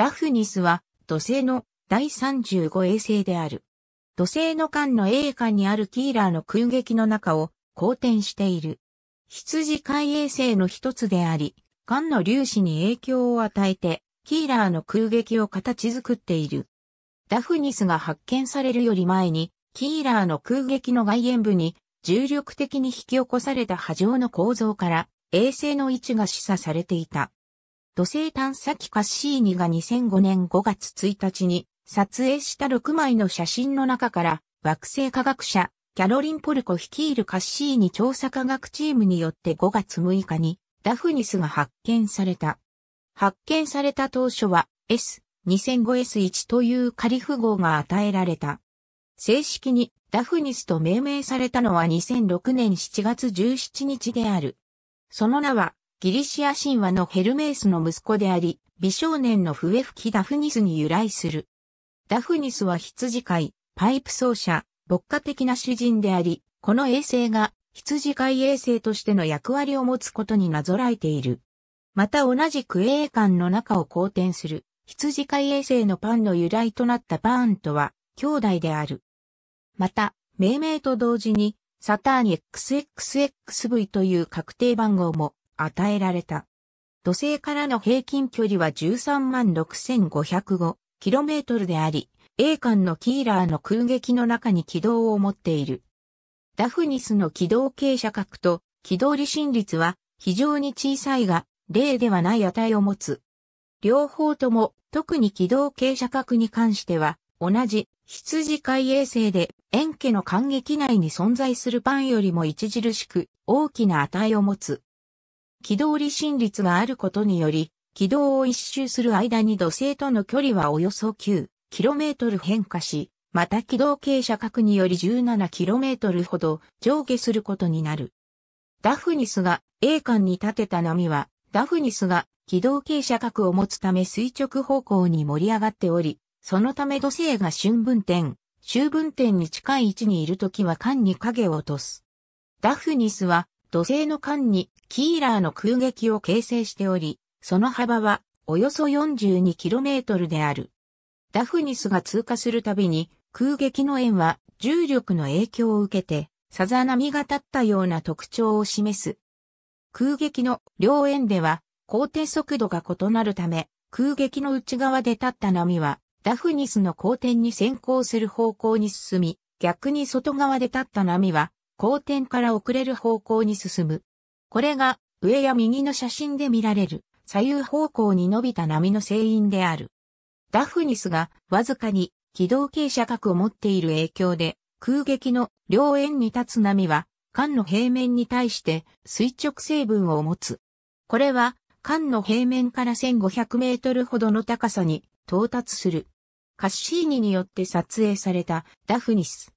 ダフニスは土星の第35衛星である。土星の間の A 冠にあるキーラーの空撃の中を公転している。羊海衛星の一つであり、間の粒子に影響を与えて、キーラーの空撃を形作っている。ダフニスが発見されるより前に、キーラーの空撃の外縁部に重力的に引き起こされた波状の構造から、衛星の位置が示唆されていた。土星探査機カッシーニが2005年5月1日に撮影した6枚の写真の中から惑星科学者キャロリン・ポルコ率いるカッシーニ調査科学チームによって5月6日にダフニスが発見された。発見された当初は S2005S1 というカリフ号が与えられた。正式にダフニスと命名されたのは2006年7月17日である。その名はギリシア神話のヘルメースの息子であり、美少年の笛吹きダフニスに由来する。ダフニスは羊飼い、パイプ奏者、牧歌的な主人であり、この衛星が羊飼い衛星としての役割を持つことになぞらえている。また同じく衛ーの中を好転する羊飼い衛星のパンの由来となったパーンとは兄弟である。また、命名と同時にサターン XXXV という確定番号も与えられた。土星からの平均距離は 136,505km であり、A 間のキーラーの空撃の中に軌道を持っている。ダフニスの軌道傾斜角と軌道離心率は非常に小さいが、例ではない値を持つ。両方とも、特に軌道傾斜角に関しては、同じ羊飼い衛星で円家の間隙内に存在するパンよりも著しく大きな値を持つ。軌道離心率があることにより、軌道を一周する間に土星との距離はおよそ 9km 変化し、また軌道傾斜角により 17km ほど上下することになる。ダフニスが A 間に立てた波は、ダフニスが軌道傾斜角を持つため垂直方向に盛り上がっており、そのため土星が春分点、秋分点に近い位置にいるときは間に影を落とす。ダフニスは土星の間にキーラーの空撃を形成しており、その幅はおよそ 42km である。ダフニスが通過するたびに空撃の円は重力の影響を受けてさざ波が立ったような特徴を示す。空撃の両円では高低速度が異なるため空撃の内側で立った波はダフニスの後転に先行する方向に進み、逆に外側で立った波は後転から遅れる方向に進む。これが上や右の写真で見られる左右方向に伸びた波の成因である。ダフニスがわずかに軌道傾斜角を持っている影響で空撃の両円に立つ波は間の平面に対して垂直成分を持つ。これは間の平面から1500メートルほどの高さに到達する。カッシーニによって撮影されたダフニス。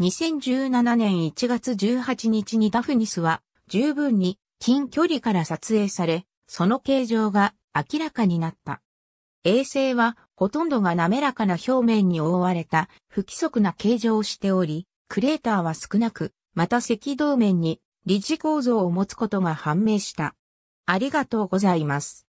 2017年1月18日にダフニスは十分に近距離から撮影され、その形状が明らかになった。衛星はほとんどが滑らかな表面に覆われた不規則な形状をしており、クレーターは少なく、また赤道面に理事構造を持つことが判明した。ありがとうございます。